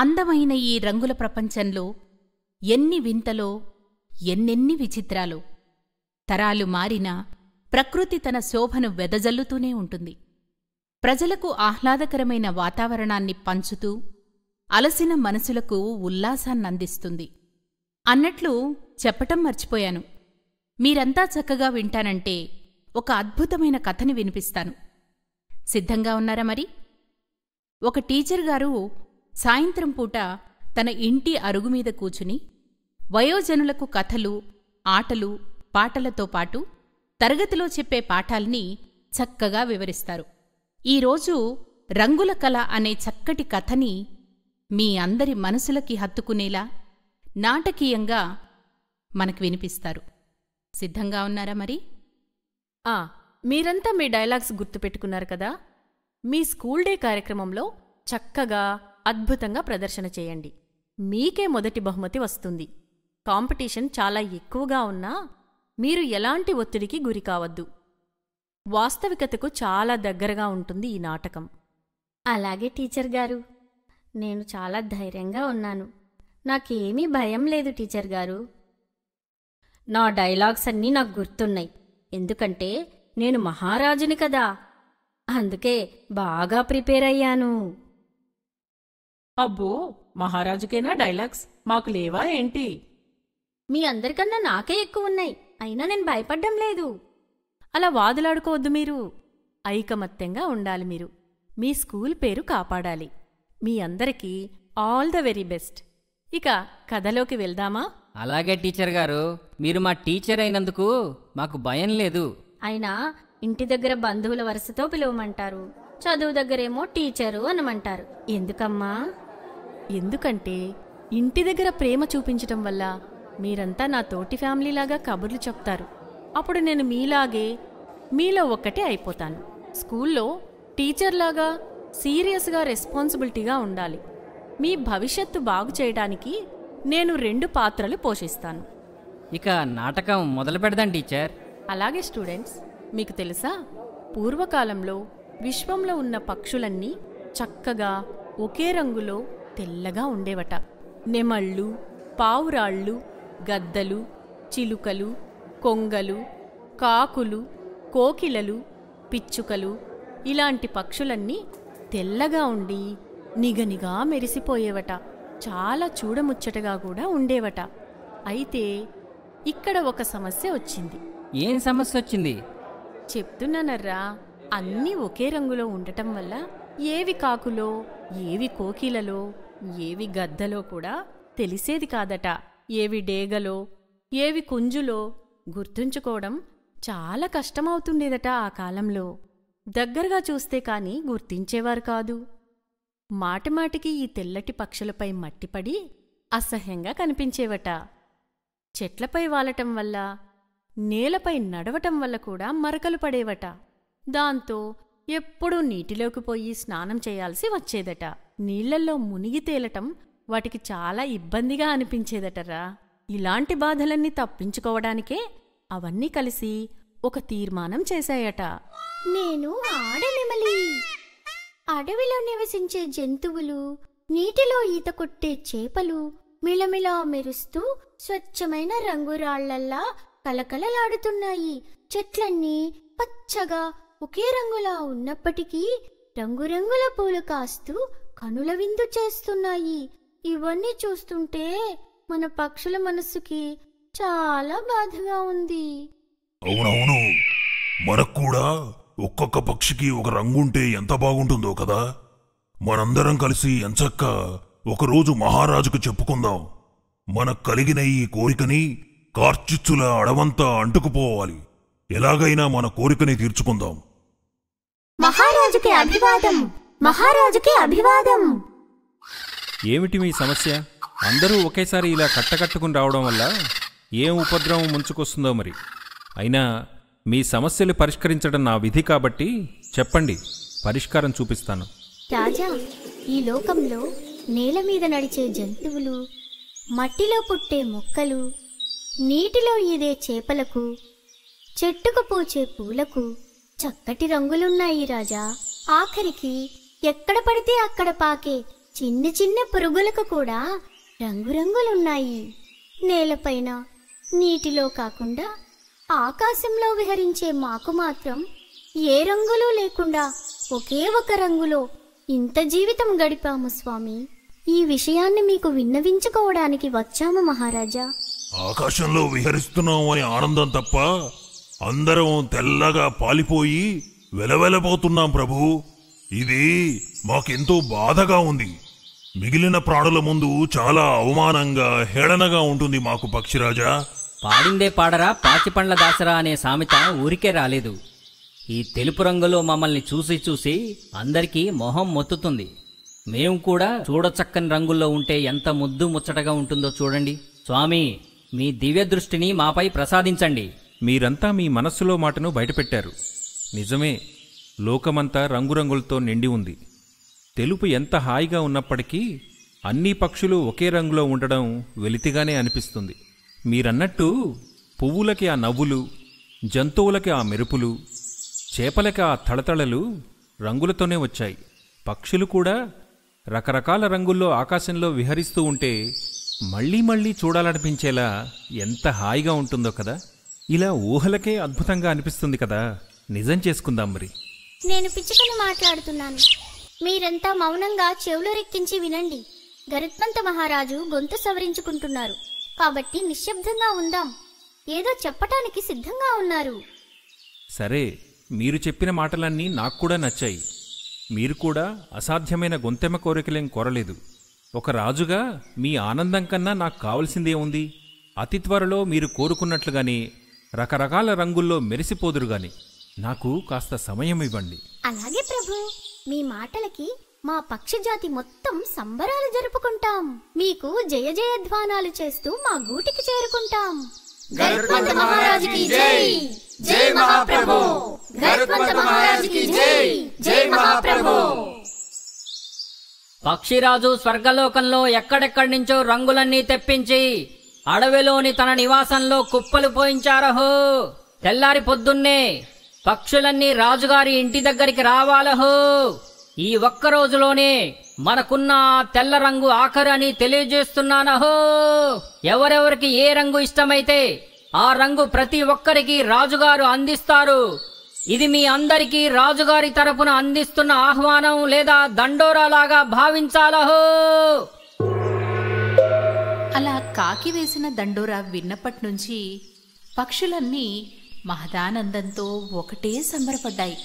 అందమైన ఈ రంగుల ప్రపంచంలో ఎన్ని వింతలో ఎన్నెన్ని విచిత్రాలు తరాలు మారినా ప్రకృతి తన శోభను వెదజల్లుతూనే ఉంటుంది ప్రజలకు ఆహ్లాదకరమైన వాతావరణాన్ని పంచుతూ అలసిన మనసులకు ఉల్లాసాన్నందిస్తుంది అన్నట్లు చెప్పటం మర్చిపోయాను మీరంతా చక్కగా వింటానంటే ఒక అద్భుతమైన కథని వినిపిస్తాను సిద్ధంగా ఉన్నారా మరి ఒక టీచర్ గారు సాయంత్రం పూట తన ఇంటి అరుగుమీద కూచుని వయోజనులకు కథలు ఆటలు పాటలతో పాటు తరగతిలో చెప్పే పాఠాల్ని చక్కగా వివరిస్తారు ఈరోజు రంగుల కళ అనే చక్కటి కథని మీ అందరి మనసులకి హత్తుకునేలా నాటకీయంగా మనకు వినిపిస్తారు సిద్ధంగా ఉన్నారా మరి ఆ మీరంతా మీ డైలాగ్స్ గుర్తుపెట్టుకున్నారు కదా మీ స్కూల్ డే కార్యక్రమంలో చక్కగా అద్భుతంగా ప్రదర్శన చేయండి మీకే మొదటి బహుమతి వస్తుంది కాంపిటీషన్ చాలా ఎక్కువగా ఉన్నా మీరు ఎలాంటి ఒత్తిడికి గురికావద్దు వాస్తవికతకు చాలా దగ్గరగా ఉంటుంది ఈ నాటకం అలాగే టీచర్ గారు నేను చాలా ధైర్యంగా ఉన్నాను నాకేమీ భయం లేదు టీచర్ గారు నా డైలాగ్స్ అన్నీ నాకు గుర్తున్నాయి ఎందుకంటే నేను మహారాజుని కదా అందుకే బాగా ప్రిపేర్ అయ్యాను అబ్బో మహారాజుకేనా డైలాగ్స్ మాకు లేవా ఏంటి మీ అందరికన్నా నాకే ఎక్కువ ఉన్నాయి అయినా నేను భయపడ్డం లేదు అలా వాదులాడుకోవద్దు మీరు ఐకమత్యంగా ఉండాలి మీరు మీ స్కూల్ పేరు కాపాడాలి మీ అందరికీ ఆల్ ద వెరీ బెస్ట్ ఇక కథలోకి వెళ్దామా అలాగే టీచర్ గారు మీరు మా టీచర్ అయినందుకు మాకు భయం లేదు అయినా ఇంటి దగ్గర బంధువుల వరుసతో పిలవమంటారు చదువు దగ్గరేమో టీచరు అనమంటారు ఎందుకమ్మా ఎందుకంటే ఇంటి దగ్గర ప్రేమ చూపించటం వల్ల మీరంతా నా తోటి ఫ్యామిలీలాగా కబుర్లు చెప్తారు అప్పుడు నేను మీలాగే మీలో ఒక్కటే అయిపోతాను స్కూల్లో టీచర్లాగా సీరియస్గా రెస్పాన్సిబిలిటీగా ఉండాలి మీ భవిష్యత్తు బాగు చేయడానికి నేను రెండు పాత్రలు పోషిస్తాను ఇక నాటకం మొదలు పెడదాం టీచర్ అలాగే స్టూడెంట్స్ మీకు తెలుసా పూర్వకాలంలో విశ్వంలో ఉన్న పక్షులన్నీ చక్కగా ఒకే రంగులో తెల్లగా ఉండేవట నెమళ్ళు పావురాళ్ళు గద్దలు చిలుకలు కొంగలు కాకులు కోకిలలు పిచ్చుకలు ఇలాంటి పక్షులన్నీ తెల్లగా ఉండి నిగనిగా మెరిసిపోయేవట చాలా చూడముచ్చటగా కూడా ఉండేవట అయితే ఇక్కడ ఒక సమస్య వచ్చింది ఏం సమస్య వచ్చింది చెప్తున్నానర్రా అన్నీ ఒకే రంగులో ఉండటం వల్ల ఏవి కాకులో ఏవి కోకిలలో ఏవి గద్దలో కూడా తెలిసేది కాదట ఏవి డేగలో ఏవి కుంజులో గుర్తుంచుకోవడం చాలా కష్టమవుతుండేదట ఆ కాలంలో దగ్గరగా చూస్తే కాని గుర్తించేవారు కాదు మాటిమాటికి ఈ తెల్లటి పక్షులపై మట్టిపడి అసహ్యంగా కనిపించేవట చెట్లపై వాలటం వల్ల నేలపై నడవటం వల్ల కూడా మరకలు పడేవట దాంతో ఎప్పుడూ నీటిలోకి పోయి స్నానం చేయాల్సి వచ్చేదట నీళ్లలో మునిగి తేలటం వాటికి చాలా ఇబ్బందిగా అనిపించేదటరా ఇలాంటి బాధలన్నీ తప్పించుకోవడానికే అవన్నీ కలిసి ఒక తీర్మానం చేశాయట నేను ఆడనెమలి అడవిలో నివసించే జంతువులు నీటిలో ఈత కొట్టే చేపలు మిలమిలా మెరుస్తూ స్వచ్ఛమైన రంగురాళ్లల్లా కలకలలాడుతున్నాయి చెట్లన్నీ పచ్చగా ఒకే రంగులా ఉన్నప్పటికీ రంగురంగుల పూలు కాస్తూ కనుల విందు చేస్తున్నాయి ఇవన్నీ చూస్తుంటే మన పక్షుల మనస్సుకి చాలా బాధగా ఉంది అవునవును మనకు కూడా ఒక్కొక్క పక్షికి ఒక రంగు ఉంటే ఎంత బాగుంటుందో కదా మనందరం కలిసి ఎంచక్క ఒకరోజు మహారాజుకు చెప్పుకుందాం మన కలిగిన ఈ కోరికని కార్చిచ్చుల అడవంతా అంటుకుపోవాలి ఎలాగైనా మన కోరికని తీర్చుకుందాం మహారాజుకి అభివాదం మహారాజుకి అభివాదం ఏమిటి మీ సమస్య అందరూ ఒకేసారి ఇలా కట్టకట్టుకుని రావడం వల్ల ఏం ఉపద్రవం ముంచుకొస్తుందో మరి అయినా మీ సమస్యలు పరిష్కరించడం నా విధి కాబట్టి చెప్పండి పరిష్కారం చూపిస్తాను రాజా ఈ లోకంలో నేల మీద నడిచే జంతువులు మట్టిలో పుట్టే మొక్కలు నీటిలో ఈదే చేపలకు చెట్టుకు పూచే పూలకు చక్కటి రంగులున్నాయి రాజా ఆఖరికి ఎక్కడ పడితే అక్కడ పాకే చిన్న చిన్న పురుగులకు కూడా రంగురంగులున్నాయి నేలపైన నీటిలో కాకుండా ఆకాశంలో విహరించే మాకు మాత్రం ఏ రంగులు లేకుండా ఒకే ఒక రంగులో ఇంత జీవితం గడిపాము స్వామి ఈ విషయాన్ని మీకు విన్నవించుకోవడానికి వచ్చాము మహారాజా ఆకాశంలో విహరిస్తున్నాం అని ఆనందం తప్ప అందరం తెల్లగా పాలిపోయి వెలవెలబోతున్నాం ప్రభు ఇది మాకెంతో బాధగా ఉంది మిగిలిన ప్రాణుల ముందు చాలా అవమానంగా హేళనగా ఉంటుంది మాకు పక్షిరాజా పాడిందే పాడరా పాచిపండ్ల దాసరా అనే సామెత ఊరికే రాలేదు ఈ తెలుపు రంగులో మమ్మల్ని చూసి చూసి అందరికీ మొహం మొత్తుతుంది మేము కూడా చూడచక్కని రంగుల్లో ఉంటే ఎంత ముద్దు ముచ్చటగా ఉంటుందో చూడండి స్వామి మీ దివ్య దృష్టిని మాపై ప్రసాదించండి మీరంతా మీ మనస్సులో మాటను బయటపెట్టారు నిజమే లోకమంతా రంగురంగులతో నిండి ఉంది తెలుపు ఎంత హాయిగా ఉన్నప్పటికీ అన్ని పక్షులు ఒకే రంగులో ఉండడం వెలితిగానే అనిపిస్తుంది మీరన్నట్టు పువ్వులకి ఆ నవ్వులు జంతువులకి ఆ మెరుపులు చేపలకి ఆ తళతళలు రంగులతోనే వచ్చాయి పక్షులు కూడా రకరకాల రంగుల్లో ఆకాశంలో విహరిస్తూ ఉంటే మళ్ళీ మళ్ళీ చూడాలనిపించేలా ఎంత హాయిగా ఉంటుందో కదా ఇలా ఊహలకే అద్భుతంగా అనిపిస్తుంది కదా నిజం చేసుకుందాం మరి నేను పిచ్చుకొని మాట్లాడుతున్నాను మీరంతా మౌనంగా చెవులు రెక్కించి వినండి గరుత్మంత మహారాజు గొంతు సవరించుకుంటున్నారు కాబట్టి నిశ్శబ్దంగా ఉందాం ఏదో చెప్పటానికి సిద్ధంగా ఉన్నారు సరే మీరు చెప్పిన మాటలన్నీ నాకు కూడా నచ్చాయి మీరు కూడా అసాధ్యమైన గొంతెమ కోరికలేం కోరలేదు ఒక రాజుగా మీ ఆనందం కన్నా నాకు కావలసిందే ఉంది అతి త్వరలో మీరు కోరుకున్నట్లుగానే రకరకాల రంగుల్లో మెరిసిపోదురుగాని నాకు కాస్త సమయం ఇవ్వండి అలాగే ప్రభు మీ మాటలకి మా పక్షి జాతి మొత్తం సంబరాలు జరుపుకుంటాం మీకు జయ జయధ్వానాలు చేస్తూ మా గూటికి చేరుకుంటాం జై పక్షిరాజు స్వర్గలోకంలో ఎక్కడెక్కడి నుంచో రంగులన్నీ తెప్పించి అడవిలోని తన నివాసంలో కుప్పలు పోయించారహో తెల్లారి పొద్దున్నే పక్షులన్నీ రాజుగారి ఇంటి దగ్గరికి రావాలహో ఈ ఒక్క రోజులోనే మనకున్న తెల్ల రంగు ఆఖరు అని తెలియజేస్తున్నానహో ఎవరెవరికి ఏ రంగు ఇష్టమైతే ఆ రంగు ప్రతి ఒక్కరికి రాజుగారు అందిస్తారు ఇది మీ అందరికీ రాజుగారి తరపున అందిస్తున్న ఆహ్వానం లేదా దండోరాలాగా భావించాలహో అలా కాకి వేసిన దండోరా విన్నప్పటినుంచి పక్షులన్నీ మహదానందంతో ఒకటే సంబరపడ్డాయి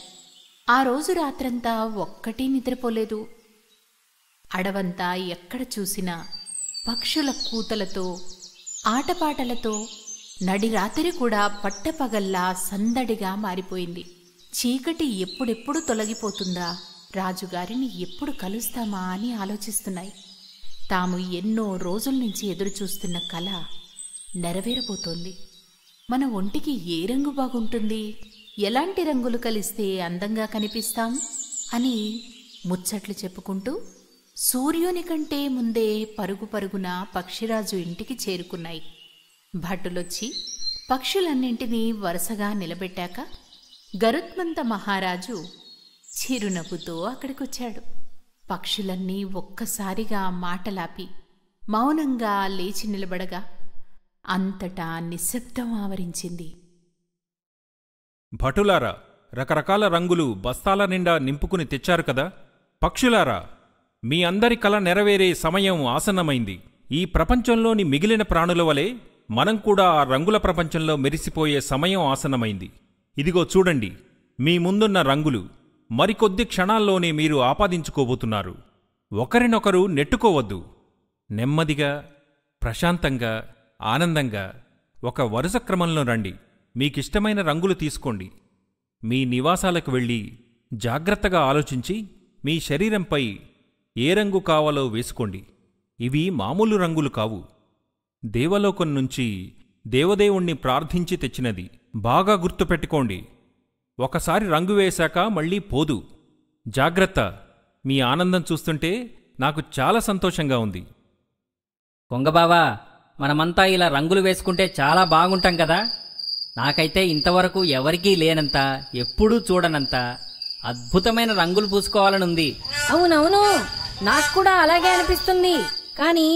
ఆ రోజు రాత్రంతా ఒక్కటీ నిద్రపోలేదు అడవంతా ఎక్కడ చూసినా పక్షుల కూతలతో ఆటపాటలతో నడిరాత్రి కూడా పట్టపగల్లా సందడిగా మారిపోయింది చీకటి ఎప్పుడెప్పుడు తొలగిపోతుందా రాజుగారిని ఎప్పుడు కలుస్తామా అని ఆలోచిస్తున్నాయి తాము ఎన్నో రోజుల నుంచి ఎదురుచూస్తున్న కళ నెరవేరబోతోంది మన ఒంటికి ఏ రంగు బాగుంటుంది ఎలాంటి రంగులు కలిస్తే అందంగా కనిపిస్తాం అని ముచ్చట్లు చెప్పుకుంటూ సూర్యుని కంటే ముందే పరుగు పరుగున పక్షిరాజు ఇంటికి చేరుకున్నాయి భటులొచ్చి పక్షులన్నింటినీ వరుసగా నిలబెట్టాక గరుత్మంత మహారాజు చిరునవ్వుతో అక్కడికొచ్చాడు పక్షులన్నీ ఒక్కసారిగా మాటలాపి మౌనంగా లేచి నిలబడగా అంతటా నిశ్శబ్దం ఆవరించింది భటులారా రకరకాల రంగులు బస్తాల నిండా నింపుకుని తెచ్చారు కదా పక్షులారా మీ అందరి కల నెరవేరే సమయం ఆసన్నమైంది ఈ ప్రపంచంలోని మిగిలిన ప్రాణుల వలె మనం కూడా ఆ రంగుల ప్రపంచంలో మెరిసిపోయే సమయం ఆసన్నమైంది ఇదిగో చూడండి మీ ముందున్న రంగులు మరికొద్ది క్షణాల్లోనే మీరు ఆపాదించుకోబోతున్నారు ఒకరినొకరు నెట్టుకోవద్దు నెమ్మదిగా ప్రశాంతంగా ఆనందంగా ఒక వరుస క్రమంలో రండి మీకిష్టమైన రంగులు తీసుకోండి మీ నివాసాలకు వెళ్ళి జాగ్రత్తగా ఆలోచించి మీ శరీరంపై ఏ రంగు కావాలో వేసుకోండి ఇవి మామూలు రంగులు కావు దేవలోకం నుంచి దేవదేవుణ్ణి ప్రార్థించి తెచ్చినది బాగా గుర్తుపెట్టుకోండి ఒకసారి రంగు వేశాక మళ్ళీ పోదు జాగ్రత్త మీ ఆనందం చూస్తుంటే నాకు చాలా సంతోషంగా ఉంది కొంగబావా మనమంతా ఇలా రంగులు వేసుకుంటే చాలా బాగుంటాం కదా నాకైతే ఇంతవరకు ఎవరికీ లేనంత ఎప్పుడూ చూడనంత అద్భుతమైన రంగులు పూసుకోవాలనుంది అవునవును నాకు కూడా అలాగే అనిపిస్తుంది కానీ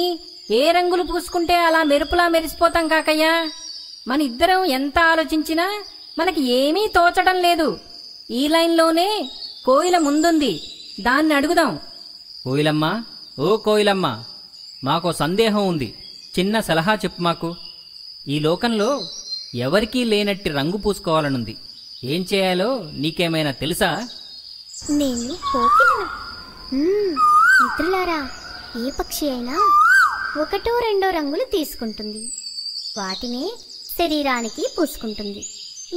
ఏ రంగులు పూసుకుంటే అలా మెరుపులా మెరిసిపోతాం కాకయ్యా మన ఇద్దరం ఎంత ఆలోచించినా మనకి ఏమీ తోచడం లేదు ఈ లైన్లోనే కోయిల ముందుంది దాన్ని అడుగుదాం కోయిలమ్మా ఓ కోయిలమ్మా మాకు సందేహం ఉంది చిన్న సలహా చెప్పు మాకు ఈ లోకంలో ఎవరికీ లేనట్టి రంగు పూసుకోవాలనుంది ఏం చేయాలో నీకేమైనా తెలుసా నేను మిత్రులారా ఏ పక్షి అయినా ఒకటో రెండో రంగులు తీసుకుంటుంది వాటిని శరీరానికి పూసుకుంటుంది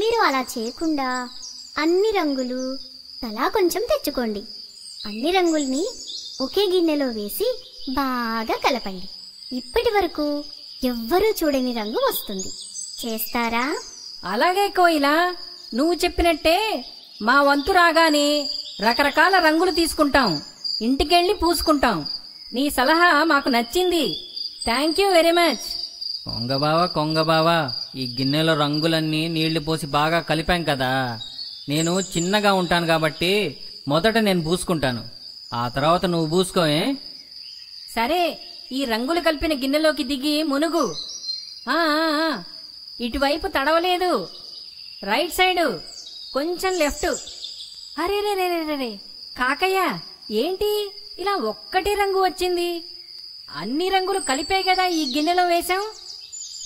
మీరు అలా చేయకుండా అన్ని రంగులు తలా కొంచెం తెచ్చుకోండి అన్ని రంగుల్ని ఒకే గిన్నెలో వేసి బాగా కలపండి ఇప్పటి వరకు ఎవ్వరూ చూడని రంగు వస్తుంది చేస్తారా అలాగే కోయిలా నువ్వు చెప్పినట్టే మా వంతు రాగానే రకరకాల రంగులు తీసుకుంటాం ఇంటికెళ్ళి పూసుకుంటాం నీ సలహా మాకు నచ్చింది థ్యాంక్ యూ వెరీ మచ్ కొంగ కొంగబావా ఈ గిన్నెలో రంగులన్నీ నీళ్లు పోసి బాగా కలిపాం కదా నేను చిన్నగా ఉంటాను కాబట్టి మొదట నేను పూసుకుంటాను ఆ తర్వాత నువ్వు పూసుకోవే సరే ఈ రంగులు కలిపిన గిన్నెలోకి దిగి మునుగు ఇటువైపు తడవలేదు రైట్ సైడు కొంచెం లెఫ్ట్ అరే రే కాకయ్య ఏంటి ఇలా ఒక్కటే రంగు వచ్చింది అన్ని రంగులు కలిపాయి కదా ఈ గిన్నెలో వేశాం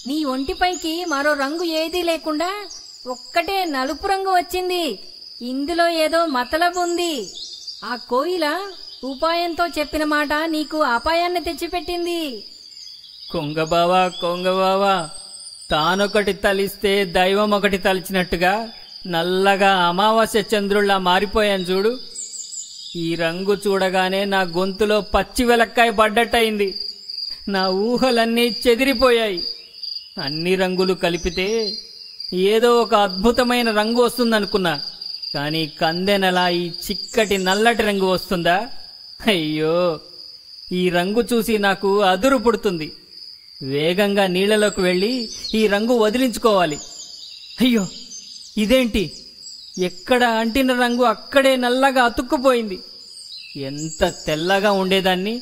నీ ఒంటిపైకి మరో రంగు ఏదీ లేకుండా ఒక్కటే నలుపు రంగు వచ్చింది ఇందులో ఏదో మతలబుంది ఆ కోయిల ఉపాయంతో చెప్పిన మాట నీకు అపాయాన్ని తెచ్చిపెట్టింది కొంగబావా కొంగబావా తానొకటి తలిస్తే దైవం ఒకటి తలిచినట్టుగా నల్లగా అమావాస్య చంద్రుల్లా మారిపోయాను చూడు ఈ రంగు చూడగానే నా గొంతులో పచ్చి వెలక్కాయ పడ్డట్టయింది నా ఊహలన్నీ చెదిరిపోయాయి అన్ని రంగులు కలిపితే ఏదో ఒక అద్భుతమైన రంగు వస్తుందనుకున్నా కానీ కందెనలా ఈ చిక్కటి నల్లటి రంగు వస్తుందా అయ్యో ఈ రంగు చూసి నాకు అదురు పుడుతుంది వేగంగా నీళ్లలోకి వెళ్ళి ఈ రంగు వదిలించుకోవాలి అయ్యో ఇదేంటి ఎక్కడ అంటిన రంగు అక్కడే నల్లగా అతుక్కుపోయింది ఎంత తెల్లగా ఉండేదాన్ని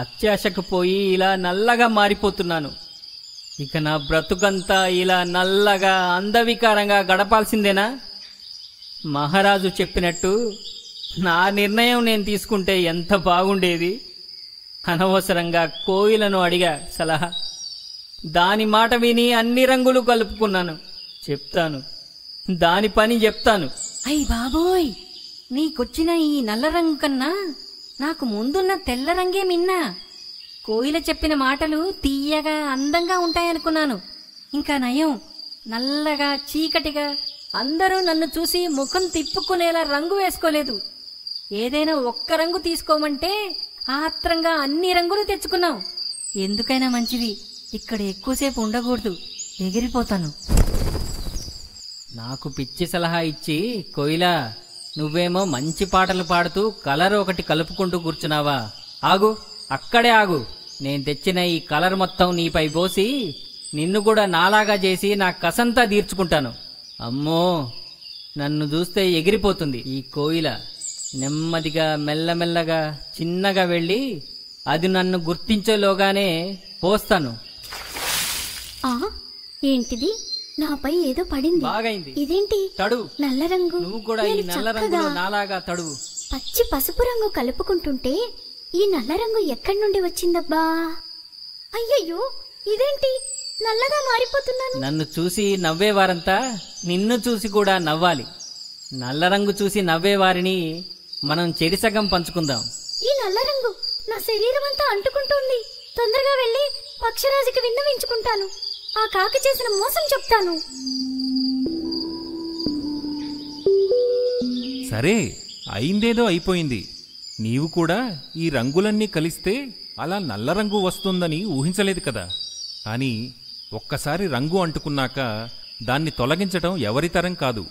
అత్యాశకు పోయి ఇలా నల్లగా మారిపోతున్నాను ఇక నా బ్రతుకంతా ఇలా నల్లగా అందవికారంగా గడపాల్సిందేనా మహారాజు చెప్పినట్టు నా నిర్ణయం నేను తీసుకుంటే ఎంత బాగుండేది అనవసరంగా కోయిలను అడిగా సలహా దాని మాట విని అన్ని రంగులు కలుపుకున్నాను చెప్తాను దాని పని చెప్తాను అయ్యి బాబోయ్ నీకొచ్చిన ఈ నల్ల రంగు కన్నా నాకు ముందున్న తెల్ల రంగే మిన్నా కోయిల చెప్పిన మాటలు తీయగా అందంగా ఉంటాయనుకున్నాను ఇంకా నయం నల్లగా చీకటిగా అందరూ నన్ను చూసి ముఖం తిప్పుకునేలా రంగు వేసుకోలేదు ఏదైనా ఒక్క రంగు తీసుకోమంటే ఆత్రంగా అన్ని రంగులు తెచ్చుకున్నావు ఎందుకైనా మంచిది ఇక్కడ ఎక్కువసేపు ఉండకూడదు ఎగిరిపోతాను నాకు పిచ్చి సలహా ఇచ్చి కోయిలా నువ్వేమో మంచి పాటలు పాడుతూ కలర్ ఒకటి కలుపుకుంటూ కూర్చున్నావా ఆగు అక్కడే ఆగు నేను తెచ్చిన ఈ కలర్ మొత్తం నీపై పోసి నిన్ను కూడా నాలాగా చేసి నా కసంతా తీర్చుకుంటాను అమ్మో నన్ను చూస్తే ఎగిరిపోతుంది ఈ కోయిల నెమ్మదిగా మెల్లమెల్లగా చిన్నగా వెళ్ళి అది నన్ను గుర్తించేలోగానే పోస్తాను ఏంటిది నాపై ఏదో పడింది బాగైంది ఇదేంటి తడు నల్ల రంగు నువ్వు కూడా ఈ నల్ల రంగు నాలాగా తడువు పచ్చి పసుపు రంగు కలుపుకుంటుంటే ఈ నల్ల రంగు ఎక్కడి నుండి వచ్చిందబ్బా అయ్యయ్యో ఇదేంటి నల్లగా మారిపోతున్నాను నన్ను చూసి నవ్వేవారంతా నిన్ను చూసి కూడా నవ్వాలి నల్ల రంగు చూసి నవ్వేవారిని మనం చెరిసగం పంచుకుందాం ఈ నల్ల రంగు నా శరీరం అంతా అంటుకుంటుంది తొందరగా వెళ్ళి పక్షరాజుకి విన్నవించుకుంటాను ఆ కాకి చేసిన మోసం చెప్తాను సరే అయిందేదో అయిపోయింది నీవు కూడా ఈ రంగులన్నీ కలిస్తే అలా నల్ల రంగు వస్తుందని ఊహించలేదు కదా కానీ ఒక్కసారి రంగు అంటుకున్నాక దాన్ని తొలగించటం ఎవరితరం కాదు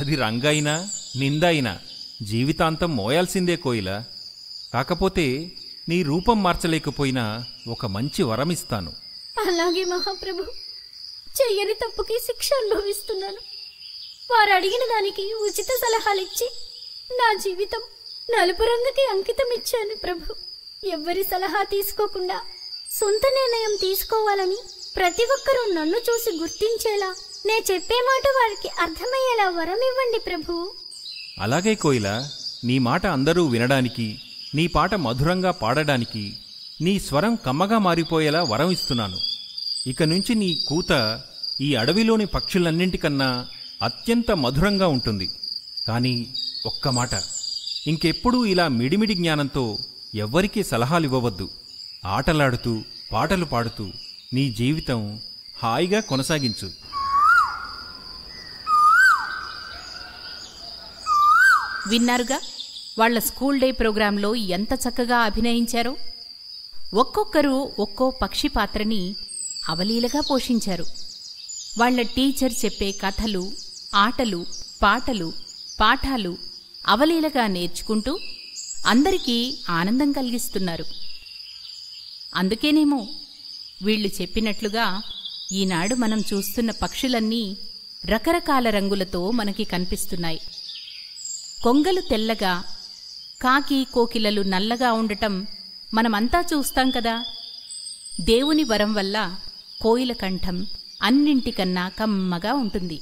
అది రంగైనా నిందైనా జీవితాంతం మోయాల్సిందే కోయిల కాకపోతే నీ రూపం మార్చలేకపోయినా ఒక మంచి వరమిస్తాను అలాగే మహాప్రభు చెయ్యని తప్పుకి శిక్ష అనుభవిస్తున్నాను వారు అడిగిన దానికి ఉచిత సలహాలిచ్చి నా జీవితం నలుపు రంగుకి అంకితమిచ్చాను ప్రభు ఎవ్వరి సలహా తీసుకోకుండా సొంత నిర్ణయం తీసుకోవాలని ప్రతి ఒక్కరూ నన్ను చూసి గుర్తించేలా నే చెప్పే మాట వారికి అర్థమయ్యేలా వరం ఇవ్వండి ప్రభు అలాగే కోయిల నీ మాట అందరూ వినడానికి నీ పాట మధురంగా పాడడానికి నీ స్వరం కమ్మగా మారిపోయేలా వరం ఇస్తున్నాను ఇక నుంచి నీ కూత ఈ అడవిలోని పక్షులన్నింటికన్నా అత్యంత మధురంగా ఉంటుంది కానీ ఒక్క మాట ఇంకెప్పుడూ ఇలా మిడిమిడి జ్ఞానంతో ఎవ్వరికీ సలహాలివ్వవద్దు ఆటలాడుతూ పాటలు పాడుతూ నీ జీవితం హాయిగా కొనసాగించు విన్నారుగా వాళ్ల స్కూల్ డే ప్రోగ్రాంలో ఎంత చక్కగా అభినయించారో ఒక్కొక్కరు ఒక్కో పక్షి పాత్రని అవలీలగా పోషించారు వాళ్ల టీచర్ చెప్పే కథలు ఆటలు పాటలు పాఠాలు అవలీలగా నేర్చుకుంటూ అందరికీ ఆనందం కలిగిస్తున్నారు అందుకేనేమో వీళ్లు చెప్పినట్లుగా ఈనాడు మనం చూస్తున్న పక్షులన్నీ రకరకాల రంగులతో మనకి కనిపిస్తున్నాయి కొంగలు తెల్లగా కాకి కోకిలలు నల్లగా ఉండటం మనమంతా చూస్తాం కదా దేవుని వరం వల్ల కోయిల కంఠం అన్నింటికన్నా కమ్మగా ఉంటుంది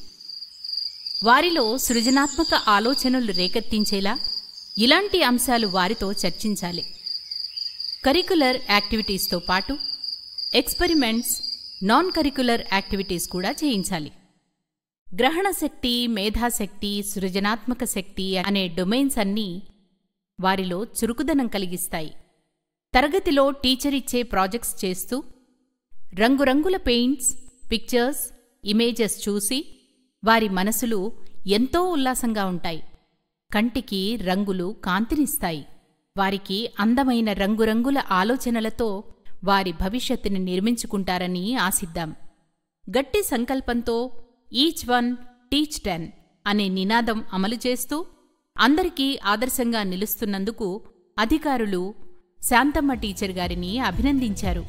వారిలో సృజనాత్మక ఆలోచనలు రేకెత్తించేలా ఇలాంటి అంశాలు వారితో చర్చించాలి కరికులర్ యాక్టివిటీస్తో పాటు ఎక్స్పెరిమెంట్స్ నాన్ కరికులర్ యాక్టివిటీస్ కూడా చేయించాలి గ్రహణ శక్తి మేధాశక్తి సృజనాత్మక శక్తి అనే డొమైన్స్ అన్నీ వారిలో చురుకుదనం కలిగిస్తాయి తరగతిలో టీచర్ ఇచ్చే ప్రాజెక్ట్స్ చేస్తూ రంగురంగుల పెయింట్స్ పిక్చర్స్ ఇమేజెస్ చూసి వారి మనసులు ఎంతో ఉల్లాసంగా ఉంటాయి కంటికి రంగులు కాంతినిస్తాయి వారికి అందమైన రంగురంగుల ఆలోచనలతో వారి భవిష్యత్తుని నిర్మించుకుంటారని ఆశిద్దాం గట్టి సంకల్పంతో ఈచ్ వన్ టీచ్ టెన్ అనే నినాదం అమలు చేస్తూ అందరికీ ఆదర్శంగా నిలుస్తున్నందుకు అధికారులు శాంతమ్మ టీచర్ గారిని అభినందించారు